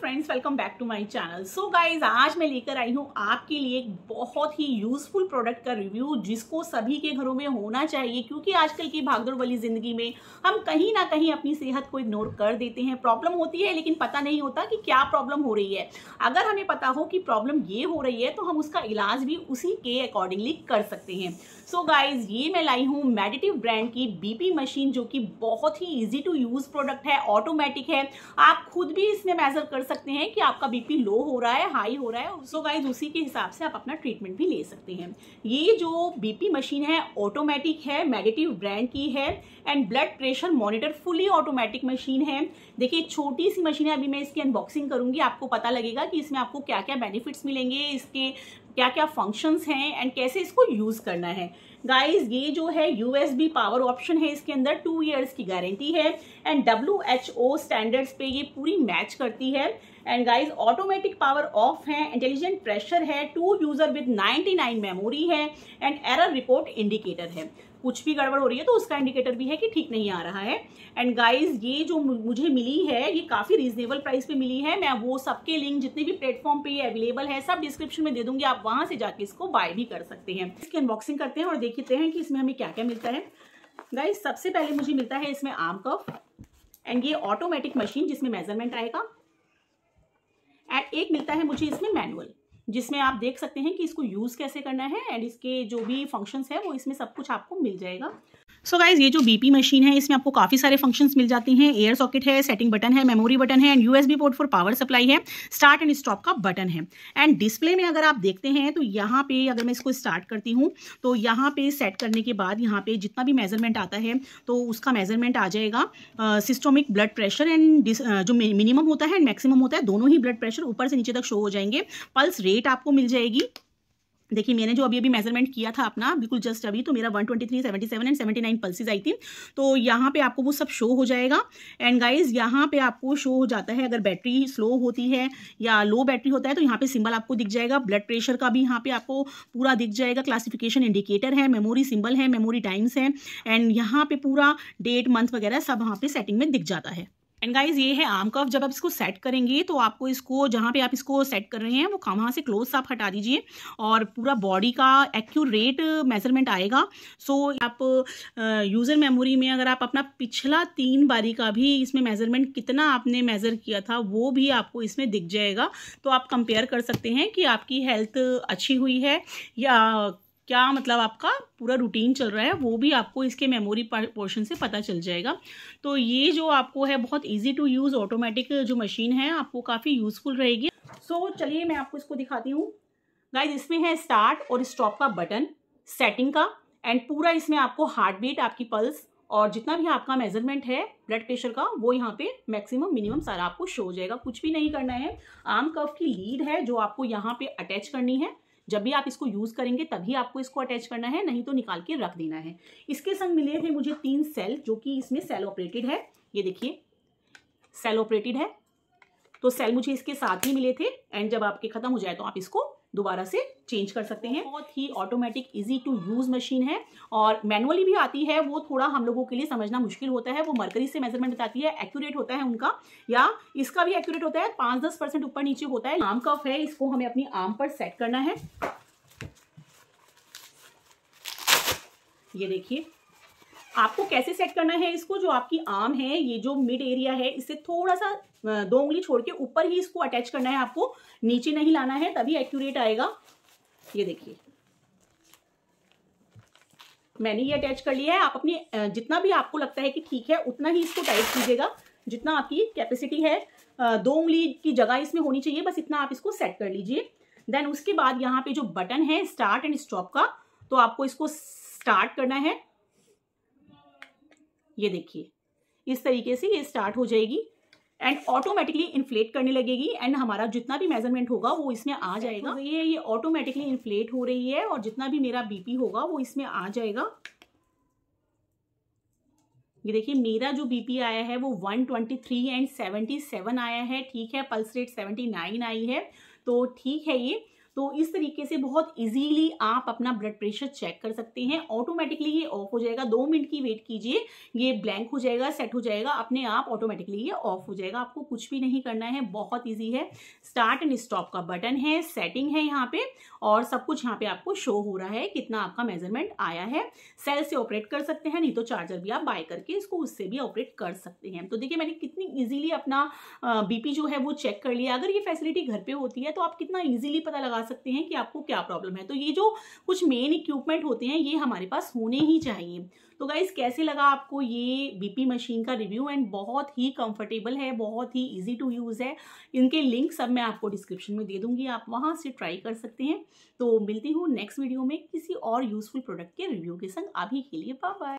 friends welcome back to my channel so guys आज मैं लेकर आई हूँ आपके लिए एक बहुत ही यूजफुल प्रोडक्ट का रिव्यू जिसको सभी के घरों में होना चाहिए क्योंकि आजकल की भागदौड़ वाली जिंदगी में हम कहीं ना कहीं अपनी सेहत को इग्नोर कर देते हैं प्रॉब्लम होती है लेकिन पता नहीं होता कि क्या प्रॉब्लम हो रही है अगर हमें पता हो कि प्रॉब्लम ये हो रही है तो हम उसका इलाज भी उसी के अकॉर्डिंगली कर सकते हैं सो so गाइज ये मैं लाई हूँ मेडिटिव ब्रांड की बीपी मशीन जो कि बहुत ही ईजी टू यूज प्रोडक्ट है ऑटोमेटिक है आप खुद भी इसमें मेजर कर सकते हैं कि आपका बीपी लो हो रहा है हाई हो रहा है सो गाइज उसी के हिसाब से आप अपना ट्रीटमेंट भी ले सकते हैं ये जो बीपी मशीन है ऑटोमेटिक है मेडिटिव ब्रांड की है and blood pressure monitor fully automatic machine है देखिए छोटी सी मशीन है अभी मैं इसकी अनबॉक्सिंग करूंगी आपको पता लगेगा कि इसमें आपको क्या क्या बेनिफिट्स मिलेंगे इसके क्या क्या फंक्शंस हैं एंड कैसे इसको यूज़ करना है गाइस ये जो है यूएसबी पावर ऑप्शन है इसके अंदर टू ईयर्स की गारंटी है and W H O standards पे ये पूरी मैच करती है and guys automatic power off है इंटेलिजेंट प्रेशर है टू यूजर विद 99 मेमोरी है एंड एरर रिपोर्ट इंडिकेटर है कुछ भी गड़बड़ हो रही है तो उसका इंडिकेटर भी है कि ठीक नहीं आ रहा है एंड गाइज ये जो मुझे मिली है ये काफ़ी रीजनेबल प्राइस पे मिली है मैं वो सबके लिंक जितने भी प्लेटफॉर्म पे ये अवेलेबल है सब डिस्क्रिप्शन में दे दूंगी आप वहां से जाके इसको बाय भी कर सकते हैं इसकी अनबॉक्सिंग करते हैं और देखते हैं कि इसमें हमें क्या क्या मिलता है गाइज सबसे पहले मुझे मिलता है इसमें आम कफ एंड ये ऑटोमेटिक मशीन जिसमें मेजरमेंट आएगा एक मिलता है मुझे इसमें मैनुअल जिसमें आप देख सकते हैं कि इसको यूज़ कैसे करना है एंड इसके जो भी फंक्शंस है वो इसमें सब कुछ आपको मिल जाएगा सो so गाइज ये जो बीपी मशीन है इसमें आपको काफ़ी सारे फंक्शंस मिल जाती हैं एयर सॉकेट है सेटिंग बटन है मेमोरी बटन है and USB port for power supply है स्टार्ट एंड स्टॉप का बटन है एंड डिस्प्ले में अगर आप देखते हैं तो यहाँ पे अगर मैं इसको स्टार्ट करती हूँ तो यहाँ पे सेट करने के बाद यहाँ पे जितना भी मेजरमेंट आता है तो उसका मेजरमेंट आ जाएगा सिस्टोमिक ब्लड प्रेशर एंड जो मिनिमम होता है एंड मैक्सिमम होता है दोनों ही ब्लड प्रेशर ऊपर से नीचे तक शो हो जाएंगे पल्स रेट आपको मिल जाएगी देखिए मैंने जो अभी अभी मेजरमेंट किया था अपना बिल्कुल जस्ट अभी तो मेरा 123, 77 एंड 79 पल्सेज आई थी तो यहाँ पे आपको वो सब शो हो जाएगा एंड गाइस यहाँ पे आपको शो हो जाता है अगर बैटरी स्लो होती है या लो बैटरी होता है तो यहाँ पे सिंबल आपको दिख जाएगा ब्लड प्रेशर का भी यहाँ पे आपको पूरा दिख जाएगा क्लासिफिकेशन इंडिकेटर है मेमोरी सिंबल है मेमोरी टाइम्स है एंड यहाँ पे पूरा डेट मंथ वगैरह सब वहाँ पे सेटिंग में दिख जाता है एंड गाइज ये है आम कफ जब आप इसको सेट करेंगे तो आपको इसको जहाँ पे आप इसको सेट कर रहे हैं वो वहाँ से क्लोथ आप हटा दीजिए और पूरा बॉडी का एक्यूरेट मेजरमेंट आएगा सो so, आप यूज़र मेमोरी में अगर आप अपना पिछला तीन बारी का भी इसमें मेजरमेंट कितना आपने मेज़र किया था वो भी आपको इसमें दिख जाएगा तो आप कंपेयर कर सकते हैं कि आपकी हेल्थ अच्छी हुई है या क्या मतलब आपका पूरा रूटीन चल रहा है वो भी आपको इसके मेमोरी पोर्शन से पता चल जाएगा तो ये जो आपको है बहुत ईजी टू यूज़ ऑटोमेटिक जो मशीन है आपको काफ़ी यूज़फुल रहेगी सो so, चलिए मैं आपको इसको दिखाती हूँ गाइज इसमें है स्टार्ट और स्टॉप का बटन सेटिंग का एंड पूरा इसमें आपको हार्ट बीट आपकी पल्स और जितना भी आपका मेजरमेंट है ब्लड प्रेशर का वो यहाँ पे मैक्सिमम मिनिमम सारा आपको शो हो जाएगा कुछ भी नहीं करना है आर्म कफ की लीड है जो आपको यहाँ पे अटैच करनी है जब भी आप इसको यूज करेंगे तभी आपको इसको अटैच करना है नहीं तो निकाल के रख देना है इसके संग मिले थे मुझे तीन सेल जो कि इसमें सेल ऑपरेटेड है ये देखिए सेल ऑपरेटेड है तो सेल मुझे इसके साथ ही मिले थे एंड जब आपके खत्म हो जाए तो आप इसको दोबारा से चेंज कर सकते हैं बहुत ही automatic easy to use machine है और मैनुअली भी आती है वो थोड़ा हम लोगों के लिए समझना मुश्किल होता है वो मरकरी से मेजरमेंट बताती है एक्यूरेट होता है उनका या इसका भी एक्यूरेट होता है पांच दस परसेंट ऊपर नीचे होता है आम कफ है इसको हमें अपनी आम पर सेट करना है ये देखिए आपको कैसे सेट करना है इसको जो आपकी आर्म है ये जो मिड एरिया है इससे थोड़ा सा दो उंगली छोड़ के ऊपर ही इसको अटैच करना है आपको नीचे नहीं लाना है तभी एक्यूरेट आएगा ये देखिए मैंने ये अटैच कर लिया है आप अपने जितना भी आपको लगता है कि ठीक है उतना ही इसको टाइट कीजिएगा जितना आपकी कैपेसिटी है दो उंगली की जगह इसमें होनी चाहिए बस इतना आप इसको सेट कर लीजिए देन उसके बाद यहाँ पे जो बटन है स्टार्ट एंड स्टॉप का तो आपको इसको स्टार्ट करना है ये देखिए इस तरीके से ये स्टार्ट हो जाएगी एंड ऑटोमेटिकली इन्फ्लेट करने लगेगी एंड हमारा जितना भी मेजरमेंट होगा वो इसमें आ जाएगा ये ये ऑटोमेटिकली इन्फ्लेट हो रही है और जितना भी मेरा बीपी होगा वो इसमें आ जाएगा ये देखिए मेरा जो बीपी आया है वो 123 एंड 77 आया है ठीक है पल्स रेट 79 आई है तो ठीक है ये तो इस तरीके से बहुत इजीली आप अपना ब्लड प्रेशर चेक कर सकते हैं ऑटोमेटिकली ये ऑफ हो जाएगा दो मिनट की वेट कीजिए ये ब्लैंक हो जाएगा सेट हो जाएगा अपने आप ऑटोमेटिकली ये ऑफ हो जाएगा आपको कुछ भी नहीं करना है बहुत ईजी है स्टार्ट एंड स्टॉप का बटन है सेटिंग है यहाँ पे और सब कुछ यहाँ पे आपको शो हो रहा है कितना आपका मेजरमेंट आया है सेल से ऑपरेट कर सकते हैं नहीं तो चार्जर भी आप बाय करके इसको उससे भी ऑपरेट कर सकते हैं तो देखिए मैंने कितनी ईजिली अपना बीपी जो है वो चेक कर लिया अगर ये फैसिलिटी घर पे होती है तो आप कितना ईजिली पता लगा सकते हैं कि आपको क्या प्रॉब्लम है तो ये जो कुछ मेन इक्विपमेंट होते हैं ये हमारे पास होने ही चाहिए तो गाइज कैसे लगा आपको ये बीपी मशीन का रिव्यू एंड बहुत ही कंफर्टेबल है बहुत ही इजी टू यूज़ है इनके लिंक सब मैं आपको डिस्क्रिप्शन में दे दूंगी आप वहाँ से ट्राई कर सकते हैं तो मिलती हूँ नेक्स्ट वीडियो में किसी और यूज़फुल प्रोडक्ट के रिव्यू के संग अभी के लिए बाय बाय